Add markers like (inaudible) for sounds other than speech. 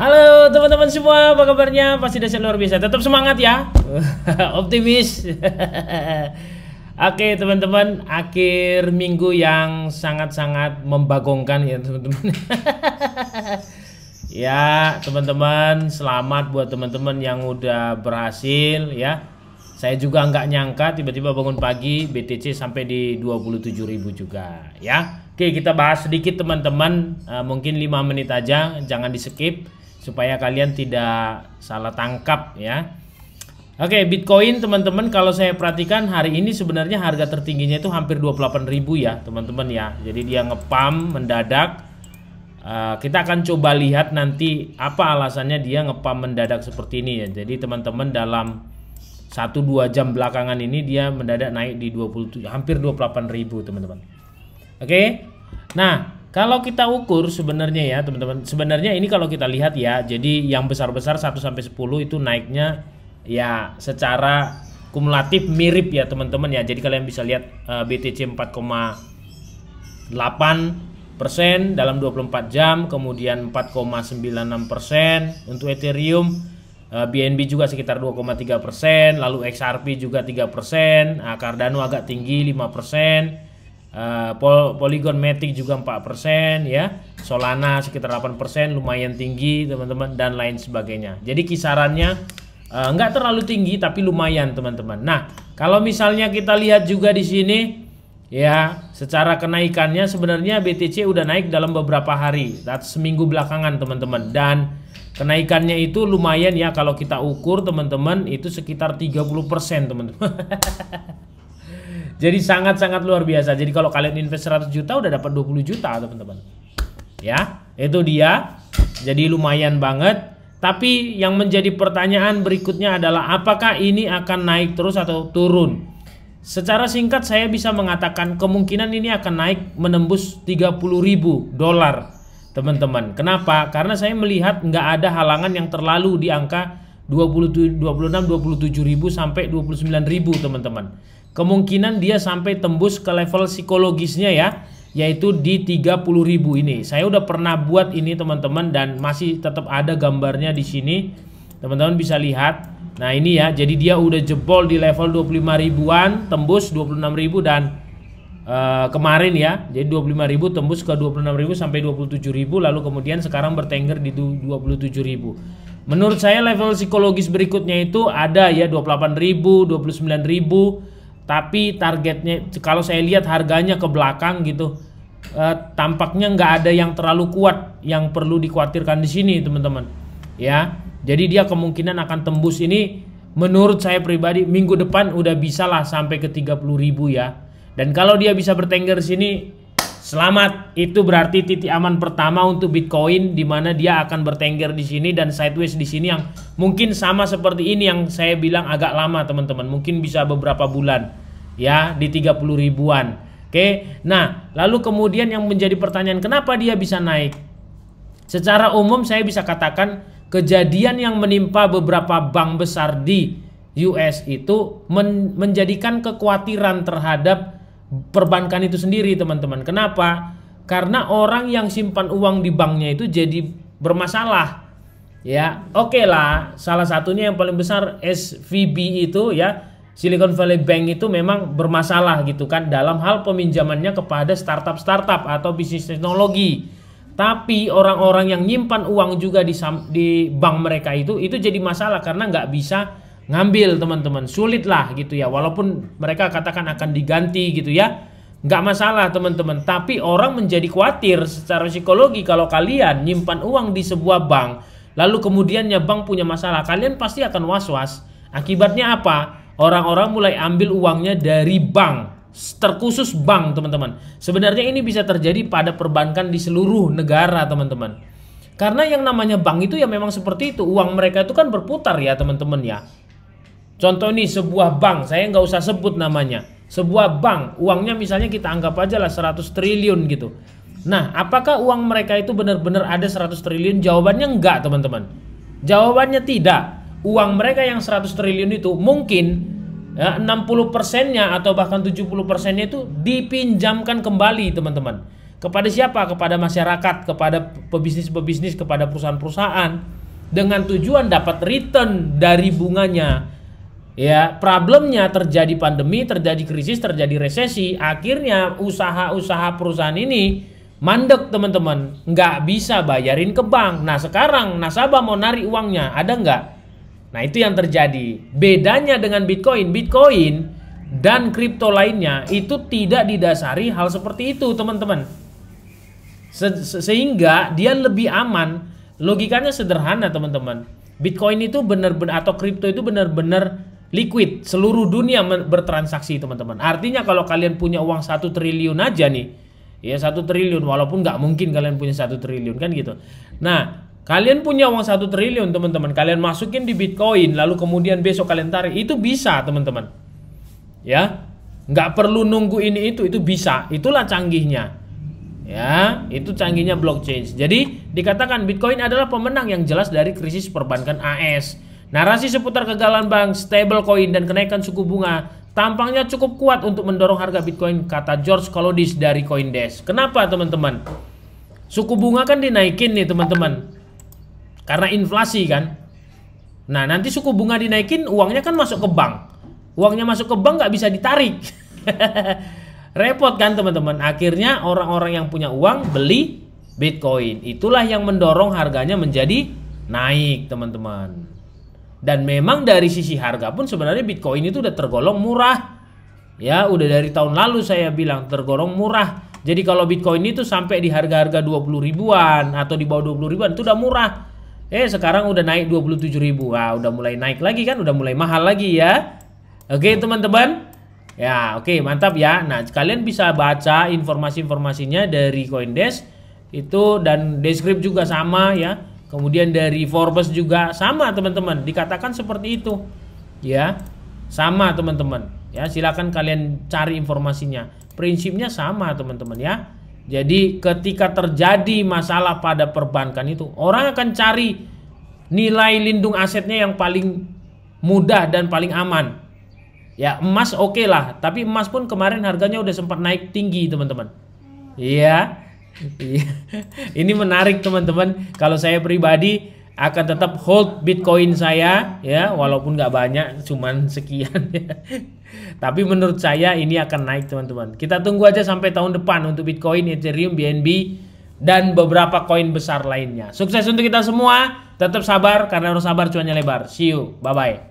Halo teman-teman semua, apa kabarnya? Pasti dasar luar biasa. Tetap semangat ya, (laughs) optimis. (laughs) Oke teman-teman, akhir minggu yang sangat-sangat membagongkan ya teman-teman. (laughs) ya teman-teman, selamat buat teman-teman yang udah berhasil ya. Saya juga nggak nyangka tiba-tiba bangun pagi BTC sampai di 27.000 juga ya. Oke kita bahas sedikit teman-teman, eh, mungkin 5 menit aja, jangan di skip supaya kalian tidak salah tangkap ya. Oke, okay, Bitcoin teman-teman kalau saya perhatikan hari ini sebenarnya harga tertingginya itu hampir 28.000 ya, teman-teman ya. Jadi dia ngepam mendadak. Uh, kita akan coba lihat nanti apa alasannya dia ngepam mendadak seperti ini ya. Jadi teman-teman dalam 1-2 jam belakangan ini dia mendadak naik di 27 hampir 28.000 teman-teman. Oke. Okay? Nah, kalau kita ukur sebenarnya ya teman-teman, sebenarnya ini kalau kita lihat ya, jadi yang besar-besar 1 sampai 10 itu naiknya ya secara kumulatif mirip ya teman-teman ya. Jadi kalian bisa lihat uh, BTC 4,8 persen dalam 24 jam, kemudian 4,96 persen untuk Ethereum, uh, eh, BNB juga sekitar 2,3 persen, lalu XRP juga 3 persen, eh, Cardano agak tinggi 5 persen Eh, poligon Pol Polygon Matic juga 4% ya. Solana sekitar 8% lumayan tinggi teman-teman dan lain sebagainya. Jadi kisarannya uh, nggak terlalu tinggi tapi lumayan teman-teman. Nah, kalau misalnya kita lihat juga di sini ya, secara kenaikannya sebenarnya BTC udah naik dalam beberapa hari, seminggu belakangan teman-teman dan kenaikannya itu lumayan ya kalau kita ukur teman-teman itu sekitar 30% teman-teman. (laughs) Jadi sangat-sangat luar biasa. Jadi kalau kalian invest 100 juta udah dapat 20 juta teman-teman. Ya, itu dia. Jadi lumayan banget. Tapi yang menjadi pertanyaan berikutnya adalah apakah ini akan naik terus atau turun? Secara singkat saya bisa mengatakan kemungkinan ini akan naik menembus 30 ribu dolar teman-teman. Kenapa? Karena saya melihat nggak ada halangan yang terlalu di angka 20, 26, 27 ribu sampai 29 ribu teman-teman kemungkinan dia sampai tembus ke level psikologisnya ya yaitu di 30.000 ini. Saya udah pernah buat ini teman-teman dan masih tetap ada gambarnya di sini. Teman-teman bisa lihat. Nah, ini ya. Jadi dia udah jebol di level 25 ribuan, tembus 26.000 dan uh, kemarin ya. Jadi 25.000 tembus ke 26.000 sampai 27.000 lalu kemudian sekarang bertengger di 27.000 Menurut saya level psikologis berikutnya itu ada ya 28.000, 29.000, tapi targetnya kalau saya lihat harganya ke belakang gitu eh, tampaknya nggak ada yang terlalu kuat yang perlu dikhawatirkan di sini teman-teman. Ya. Jadi dia kemungkinan akan tembus ini menurut saya pribadi minggu depan udah bisa lah sampai ke 30.000 ya. Dan kalau dia bisa bertengger di sini Selamat, itu berarti titik aman pertama untuk Bitcoin di mana dia akan bertengger di sini dan sideways di sini yang mungkin sama seperti ini yang saya bilang agak lama teman-teman, mungkin bisa beberapa bulan ya di 30 ribuan. Oke. Nah, lalu kemudian yang menjadi pertanyaan kenapa dia bisa naik? Secara umum saya bisa katakan kejadian yang menimpa beberapa bank besar di US itu men menjadikan kekhawatiran terhadap perbankan itu sendiri, teman-teman. Kenapa? Karena orang yang simpan uang di banknya itu jadi bermasalah. Ya, oke okay lah. Salah satunya yang paling besar SVB itu ya Silicon Valley Bank itu memang bermasalah gitu kan dalam hal peminjamannya kepada startup-startup atau bisnis teknologi. Tapi orang-orang yang nyimpan uang juga di, di bank mereka itu itu jadi masalah karena nggak bisa ngambil teman-teman sulit lah gitu ya walaupun mereka katakan akan diganti gitu ya nggak masalah teman-teman tapi orang menjadi khawatir secara psikologi kalau kalian nyimpan uang di sebuah bank lalu kemudiannya bank punya masalah kalian pasti akan was-was akibatnya apa orang-orang mulai ambil uangnya dari bank terkhusus bank teman-teman sebenarnya ini bisa terjadi pada perbankan di seluruh negara teman-teman karena yang namanya bank itu ya memang seperti itu uang mereka itu kan berputar ya teman-teman ya contoh ini sebuah bank saya nggak usah sebut namanya sebuah bank uangnya misalnya kita anggap aja lah 100 triliun gitu Nah, apakah uang mereka itu benar-benar ada 100 triliun? Jawabannya enggak, teman-teman. Jawabannya tidak uang mereka yang 100 triliun itu mungkin ya, 60 persennya atau bahkan 70 persennya itu dipinjamkan kembali teman-teman kepada siapa kepada masyarakat kepada pebisnis-pebisnis kepada perusahaan-perusahaan dengan tujuan dapat return dari bunganya ya problemnya terjadi pandemi terjadi krisis terjadi resesi akhirnya usaha-usaha perusahaan ini mandek teman-teman nggak bisa bayarin ke bank nah sekarang nasabah mau narik uangnya ada nggak Nah, itu yang terjadi. Bedanya dengan Bitcoin, Bitcoin dan kripto lainnya itu tidak didasari hal seperti itu, teman-teman. Se sehingga dia lebih aman. Logikanya sederhana, teman-teman. Bitcoin itu benar-benar atau kripto itu benar-benar liquid. Seluruh dunia bertransaksi, teman-teman. Artinya kalau kalian punya uang satu triliun aja nih, ya satu triliun walaupun nggak mungkin kalian punya satu triliun kan gitu nah Kalian punya uang satu triliun teman-teman, kalian masukin di Bitcoin, lalu kemudian besok kalian tarik, itu bisa teman-teman. Ya, nggak perlu nunggu ini itu, itu bisa. Itulah canggihnya. Ya, itu canggihnya blockchain. Jadi dikatakan Bitcoin adalah pemenang yang jelas dari krisis perbankan AS. Narasi seputar kegagalan bank, stablecoin, dan kenaikan suku bunga tampangnya cukup kuat untuk mendorong harga Bitcoin, kata George Kolodis dari Coindesk. Kenapa teman-teman? Suku bunga kan dinaikin nih teman-teman karena inflasi kan. Nah, nanti suku bunga dinaikin, uangnya kan masuk ke bank. Uangnya masuk ke bank nggak bisa ditarik. (laughs) Repot kan teman-teman. Akhirnya orang-orang yang punya uang beli Bitcoin. Itulah yang mendorong harganya menjadi naik, teman-teman. Dan memang dari sisi harga pun sebenarnya Bitcoin itu udah tergolong murah. Ya, udah dari tahun lalu saya bilang tergolong murah. Jadi kalau Bitcoin itu sampai di harga-harga 20 ribuan atau di bawah 20 ribuan itu udah murah. Eh sekarang udah naik 27 ribu Wah udah mulai naik lagi kan Udah mulai mahal lagi ya Oke teman-teman Ya oke mantap ya Nah kalian bisa baca informasi-informasinya dari Coindesk Itu dan deskripsi juga sama ya Kemudian dari Forbes juga sama teman-teman Dikatakan seperti itu Ya sama teman-teman Ya silakan kalian cari informasinya Prinsipnya sama teman-teman ya jadi ketika terjadi masalah pada perbankan itu, orang akan cari nilai lindung asetnya yang paling mudah dan paling aman. Ya emas oke okay lah, tapi emas pun kemarin harganya udah sempat naik tinggi teman-teman. Iya, -teman. (laughs) Iya. ini menarik teman-teman. Kalau saya pribadi akan tetap hold Bitcoin saya ya walaupun nggak banyak cuman sekian ya. tapi menurut saya ini akan naik teman-teman kita tunggu aja sampai tahun depan untuk Bitcoin Ethereum BNB dan beberapa koin besar lainnya sukses untuk kita semua tetap sabar karena harus sabar cuannya lebar see you bye bye